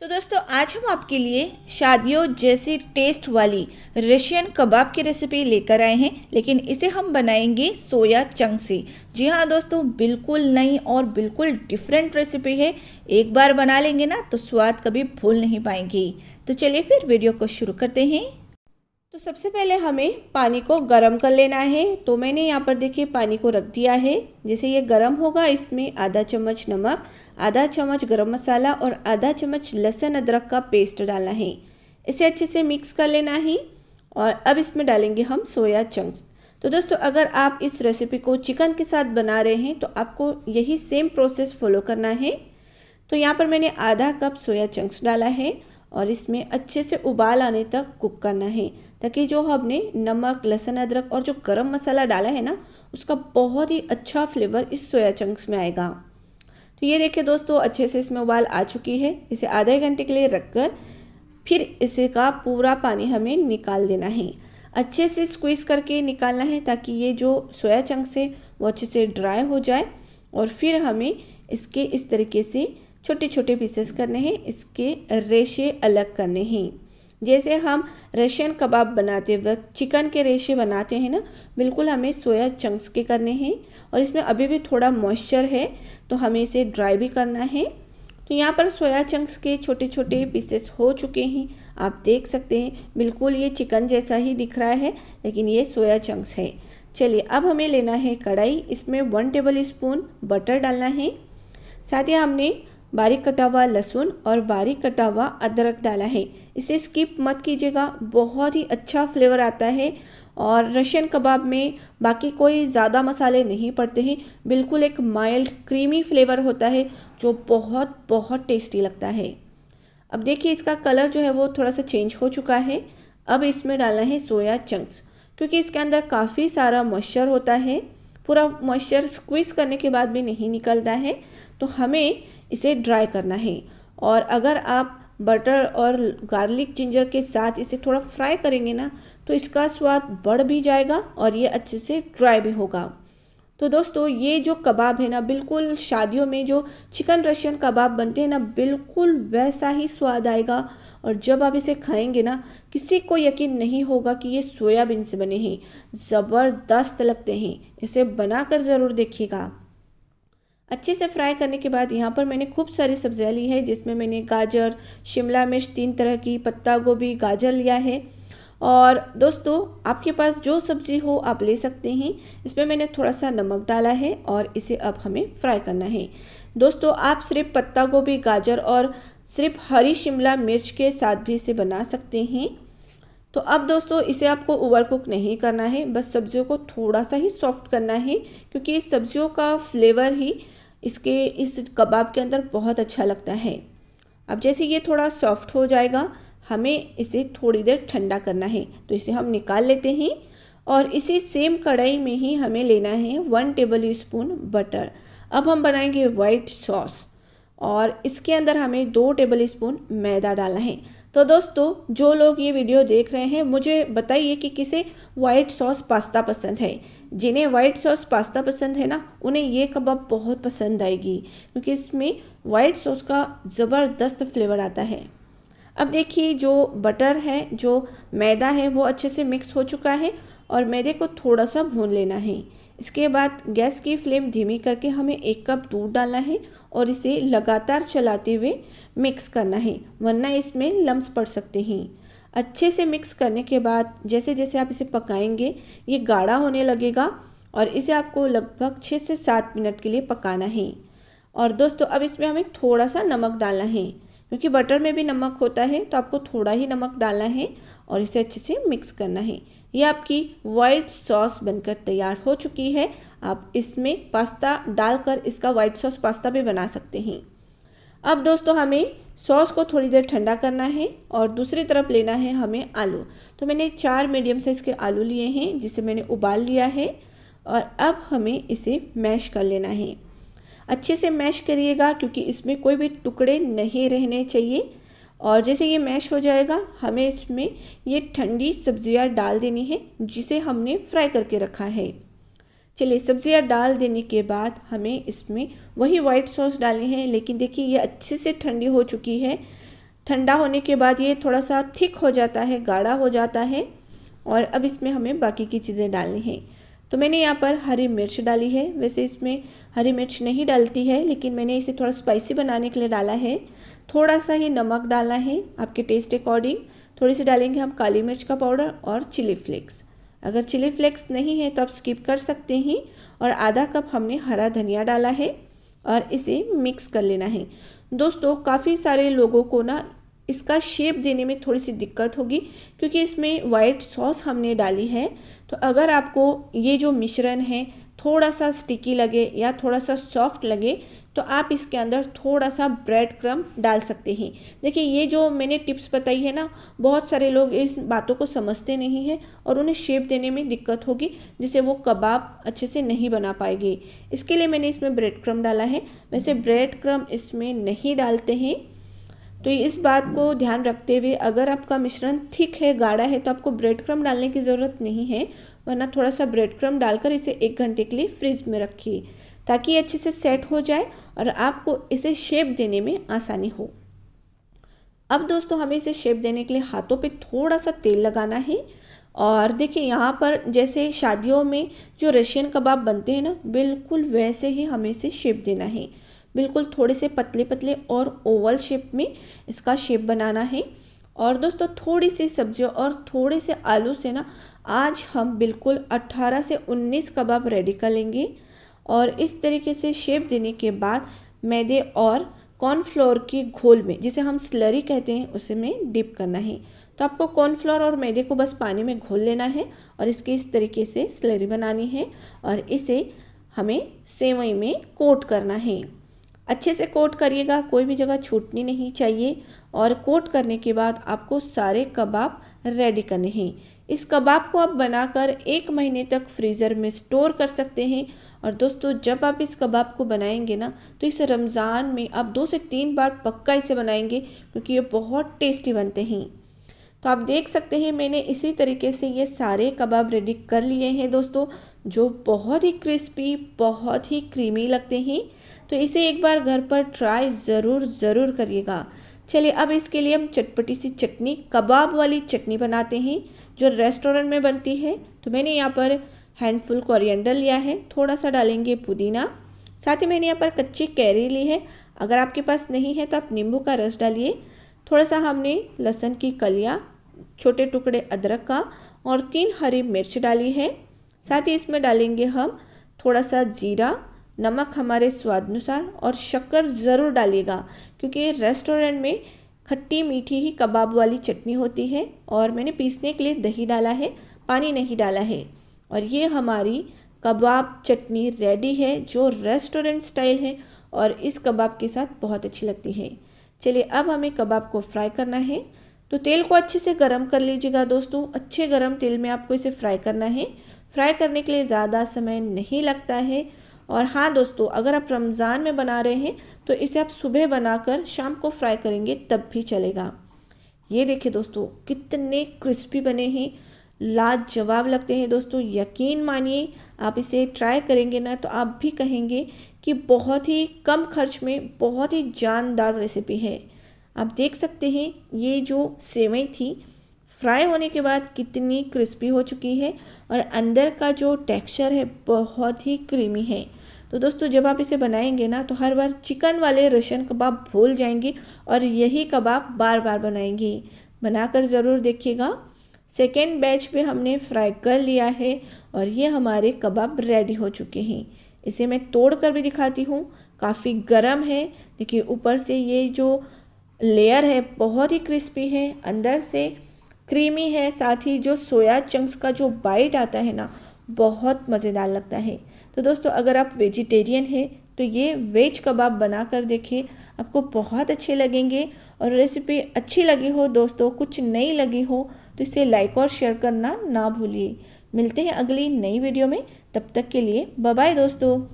तो दोस्तों आज हम आपके लिए शादियों जैसी टेस्ट वाली रशियन कबाब की रेसिपी लेकर आए हैं लेकिन इसे हम बनाएंगे सोया चंग से जी हाँ दोस्तों बिल्कुल नई और बिल्कुल डिफरेंट रेसिपी है एक बार बना लेंगे ना तो स्वाद कभी भूल नहीं पाएंगे तो चलिए फिर वीडियो को शुरू करते हैं तो सबसे पहले हमें पानी को गर्म कर लेना है तो मैंने यहाँ पर देखिए पानी को रख दिया है जैसे ये गर्म होगा इसमें आधा चम्मच नमक आधा चम्मच गरम मसाला और आधा चम्मच लहसुन अदरक का पेस्ट डालना है इसे अच्छे से मिक्स कर लेना है और अब इसमें डालेंगे हम सोया चंक्स तो दोस्तों अगर आप इस रेसिपी को चिकन के साथ बना रहे हैं तो आपको यही सेम प्रोसेस फॉलो करना है तो यहाँ पर मैंने आधा कप सोया चंक्स डाला है और इसमें अच्छे से उबाल आने तक कुक करना है ताकि जो हमने नमक लहसुन अदरक और जो गरम मसाला डाला है ना उसका बहुत ही अच्छा फ्लेवर इस सोया चंक्स में आएगा तो ये देखिए दोस्तों अच्छे से इसमें उबाल आ चुकी है इसे आधे घंटे के लिए रखकर फिर इसे का पूरा पानी हमें निकाल देना है अच्छे से स्क्वीज़ करके निकालना है ताकि ये जो सोया चंक्स है वो अच्छे से ड्राई हो जाए और फिर हमें इसके इस तरीके से छोटे छोटे पीसेस करने हैं इसके रेशे अलग करने हैं जैसे हम रशियन कबाब बनाते वक्त चिकन के रेशे बनाते हैं ना बिल्कुल हमें सोया चंक्स के करने हैं और इसमें अभी भी थोड़ा मॉइस्चर है तो हमें इसे ड्राई भी करना है तो यहाँ पर सोया चंक्स के छोटे छोटे पीसेस हो चुके हैं आप देख सकते हैं बिल्कुल ये चिकन जैसा ही दिख रहा है लेकिन ये सोया चंक्स है चलिए अब हमें लेना है कढ़ाई इसमें वन टेबल स्पून बटर डालना है साथ ही हमने बारीक कटा हुआ लहसुन और बारीक कटा हुआ अदरक डाला है इसे स्किप मत कीजिएगा बहुत ही अच्छा फ्लेवर आता है और रशियन कबाब में बाकी कोई ज़्यादा मसाले नहीं पड़ते हैं बिल्कुल एक माइल्ड क्रीमी फ्लेवर होता है जो बहुत बहुत टेस्टी लगता है अब देखिए इसका कलर जो है वो थोड़ा सा चेंज हो चुका है अब इसमें डालना है सोया चंक्स क्योंकि इसके अंदर काफ़ी सारा मॉइस्चर होता है पूरा मॉइस्चर स्क्वीज करने के बाद भी नहीं निकलता है तो हमें इसे ड्राई करना है और अगर आप बटर और गार्लिक जिंजर के साथ इसे थोड़ा फ्राई करेंगे ना तो इसका स्वाद बढ़ भी जाएगा और ये अच्छे से ड्राई भी होगा तो दोस्तों ये जो कबाब है ना बिल्कुल शादियों में जो चिकन रशियन कबाब बनते हैं ना बिल्कुल वैसा ही स्वाद आएगा और जब आप इसे खाएंगे ना किसी को यकीन नहीं होगा कि ये सोयाबीन से बने हैं ज़बरदस्त लगते हैं इसे बनाकर ज़रूर देखिएगा अच्छे से फ्राई करने के बाद यहाँ पर मैंने खूब सारी सब्जियाँ ली है जिसमें मैंने गाजर शिमला मिर्च तीन तरह की पत्ता गोभी गाजर लिया है और दोस्तों आपके पास जो सब्ज़ी हो आप ले सकते हैं इसमें मैंने थोड़ा सा नमक डाला है और इसे अब हमें फ्राई करना है दोस्तों आप सिर्फ पत्ता गोभी गाजर और सिर्फ हरी शिमला मिर्च के साथ भी इसे बना सकते हैं तो अब दोस्तों इसे आपको ओवर कुक नहीं करना है बस सब्जियों को थोड़ा सा ही सॉफ्ट करना है क्योंकि इस सब्जियों का फ्लेवर ही इसके इस कबाब के अंदर बहुत अच्छा लगता है अब जैसे ये थोड़ा सॉफ्ट हो जाएगा हमें इसे थोड़ी देर ठंडा करना है तो इसे हम निकाल लेते हैं और इसी सेम कढ़ाई में ही हमें लेना है वन टेबल स्पून बटर अब हम बनाएंगे वाइट सॉस और इसके अंदर हमें दो टेबल स्पून मैदा डालना है तो दोस्तों जो लोग ये वीडियो देख रहे हैं मुझे बताइए कि किसे वाइट सॉस पास्ता पसंद है जिन्हें वाइट सॉस पास्ता पसंद है ना उन्हें ये कबाब बहुत पसंद आएगी क्योंकि इसमें वाइट सॉस का ज़बरदस्त फ्लेवर आता है अब देखिए जो बटर है जो मैदा है वो अच्छे से मिक्स हो चुका है और मैदे को थोड़ा सा भून लेना है इसके बाद गैस की फ्लेम धीमी करके हमें एक कप दूध डालना है और इसे लगातार चलाते हुए मिक्स करना है वरना इसमें लम्स पड़ सकते हैं अच्छे से मिक्स करने के बाद जैसे जैसे आप इसे पकाएंगे ये गाढ़ा होने लगेगा और इसे आपको लगभग छः से सात मिनट के लिए पकाना है और दोस्तों अब इसमें हमें थोड़ा सा नमक डालना है क्योंकि बटर में भी नमक होता है तो आपको थोड़ा ही नमक डालना है और इसे अच्छे से मिक्स करना है ये आपकी वाइट सॉस बनकर तैयार हो चुकी है आप इसमें पास्ता डालकर इसका वाइट सॉस पास्ता भी बना सकते हैं अब दोस्तों हमें सॉस को थोड़ी देर ठंडा करना है और दूसरी तरफ लेना है हमें आलू तो मैंने चार मीडियम साइज़ के आलू लिए हैं जिसे मैंने उबाल लिया है और अब हमें इसे मैश कर लेना है अच्छे से मैश करिएगा क्योंकि इसमें कोई भी टुकड़े नहीं रहने चाहिए और जैसे ये मैश हो जाएगा हमें इसमें ये ठंडी सब्जियां डाल देनी है जिसे हमने फ्राई करके रखा है चलिए सब्जियां डाल देने के बाद हमें इसमें वही वाइट सॉस डालनी है लेकिन देखिए ये अच्छे से ठंडी हो चुकी है ठंडा होने के बाद ये थोड़ा सा थिक हो जाता है गाढ़ा हो जाता है और अब इसमें हमें बाकी की चीज़ें डालनी हैं तो मैंने यहाँ पर हरी मिर्च डाली है वैसे इसमें हरी मिर्च नहीं डालती है लेकिन मैंने इसे थोड़ा स्पाइसी बनाने के लिए डाला है थोड़ा सा ही नमक डालना है आपके टेस्ट अकॉर्डिंग थोड़ी सी डालेंगे हम काली मिर्च का पाउडर और चिली फ्लेक्स अगर चिली फ्लेक्स नहीं है तो आप स्किप कर सकते हैं और आधा कप हमने हरा धनिया डाला है और इसे मिक्स कर लेना है दोस्तों काफ़ी सारे लोगों को ना इसका शेप देने में थोड़ी सी दिक्कत होगी क्योंकि इसमें वाइट सॉस हमने डाली है तो अगर आपको ये जो मिश्रण है थोड़ा सा स्टिकी लगे या थोड़ा सा सॉफ्ट लगे तो आप इसके अंदर थोड़ा सा ब्रेड क्रम डाल सकते हैं देखिए ये जो मैंने टिप्स बताई है ना बहुत सारे लोग इस बातों को समझते नहीं हैं और उन्हें शेप देने में दिक्कत होगी जिसे वो कबाब अच्छे से नहीं बना पाएगी इसके लिए मैंने इसमें ब्रेड क्रम डाला है वैसे ब्रेड क्रम इसमें नहीं डालते हैं तो इस बात को ध्यान रखते हुए अगर आपका मिश्रण थिक है गाढ़ा है तो आपको ब्रेड क्रम डालने की ज़रूरत नहीं है वरना थोड़ा सा ब्रेड क्रम डालकर इसे एक घंटे के लिए फ्रिज में रखिए ताकि अच्छे से सेट हो जाए और आपको इसे शेप देने में आसानी हो अब दोस्तों हमें इसे शेप देने के लिए हाथों पे थोड़ा सा तेल लगाना है और देखिए यहाँ पर जैसे शादियों में जो रशियन कबाब बनते हैं ना बिल्कुल वैसे ही हमें इसे शेप देना है बिल्कुल थोड़े से पतले पतले और ओवल शेप में इसका शेप बनाना है और दोस्तों थोड़ी सी सब्जियों और थोड़े से आलू से ना आज हम बिल्कुल 18 से 19 कबाब रेडी कर लेंगे और इस तरीके से शेप देने के बाद मैदे और कॉर्नफ्लोर की घोल में जिसे हम स्लरी कहते हैं उसे में डिप करना है तो आपको कॉर्नफ्लोर और मैदे को बस पानी में घोल लेना है और इसकी इस तरीके से स्लरी बनानी है और इसे हमें सेवई में कोट करना है अच्छे से कोट करिएगा कोई भी जगह छूटनी नहीं चाहिए और कोट करने के बाद आपको सारे कबाब रेडी करने हैं इस कबाब को आप बनाकर एक महीने तक फ्रीज़र में स्टोर कर सकते हैं और दोस्तों जब आप इस कबाब को बनाएंगे ना तो इस रमज़ान में आप दो से तीन बार पक्का इसे बनाएंगे क्योंकि ये बहुत टेस्टी बनते हैं तो आप देख सकते हैं मैंने इसी तरीके से ये सारे कबाब रेडी कर लिए हैं दोस्तों जो बहुत ही क्रिस्पी बहुत ही क्रीमी लगते हैं तो इसे एक बार घर पर ट्राई ज़रूर ज़रूर करिएगा चलिए अब इसके लिए हम चटपटी सी चटनी कबाब वाली चटनी बनाते हैं जो रेस्टोरेंट में बनती है तो मैंने यहाँ पर हैंडफुल कोरिएंडर लिया है थोड़ा सा डालेंगे पुदीना साथ ही मैंने यहाँ पर कच्ची कैरी ली है अगर आपके पास नहीं है तो आप नींबू का रस डालिए थोड़ा सा हमने लहसुन की कलियाँ छोटे टुकड़े अदरक का और तीन हरी मिर्च डाली है साथ ही इसमें डालेंगे हम थोड़ा सा जीरा नमक हमारे स्वाद अनुसार और शक्कर ज़रूर डालिएगा क्योंकि रेस्टोरेंट में खट्टी मीठी ही कबाब वाली चटनी होती है और मैंने पीसने के लिए दही डाला है पानी नहीं डाला है और ये हमारी कबाब चटनी रेडी है जो रेस्टोरेंट स्टाइल है और इस कबाब के साथ बहुत अच्छी लगती है चलिए अब हमें कबाब को फ्राई करना है तो तेल को अच्छे से गर्म कर लीजिएगा दोस्तों अच्छे गर्म तेल में आपको इसे फ्राई करना है फ्राई करने के लिए ज़्यादा समय नहीं लगता है और हाँ दोस्तों अगर आप रमज़ान में बना रहे हैं तो इसे आप सुबह बनाकर शाम को फ्राई करेंगे तब भी चलेगा ये देखिए दोस्तों कितने क्रिस्पी बने हैं लाजवाब लगते हैं दोस्तों यकीन मानिए आप इसे ट्राई करेंगे ना तो आप भी कहेंगे कि बहुत ही कम खर्च में बहुत ही जानदार रेसिपी है आप देख सकते हैं ये जो सेवई थी फ्राई होने के बाद कितनी क्रिस्पी हो चुकी है और अंदर का जो टेक्सचर है बहुत ही क्रीमी है तो दोस्तों जब आप इसे बनाएंगे ना तो हर बार चिकन वाले रशियन कबाब भूल जाएंगे और यही कबाब बार बार बनाएंगे बनाकर ज़रूर देखिएगा सेकेंड बैच पे हमने फ्राई कर लिया है और ये हमारे कबाब रेडी हो चुके हैं इसे मैं तोड़ कर भी दिखाती हूँ काफ़ी गर्म है देखिए ऊपर से ये जो लेयर है बहुत ही क्रिस्पी है अंदर से क्रीमी है साथ ही जो सोया चंक्स का जो बाइट आता है ना बहुत मज़ेदार लगता है तो दोस्तों अगर आप वेजिटेरियन हैं तो ये वेज कबाब बना कर देखिए आपको बहुत अच्छे लगेंगे और रेसिपी अच्छी लगी हो दोस्तों कुछ नई लगी हो तो इसे लाइक और शेयर करना ना भूलिए मिलते हैं अगली नई वीडियो में तब तक के लिए बाय दोस्तों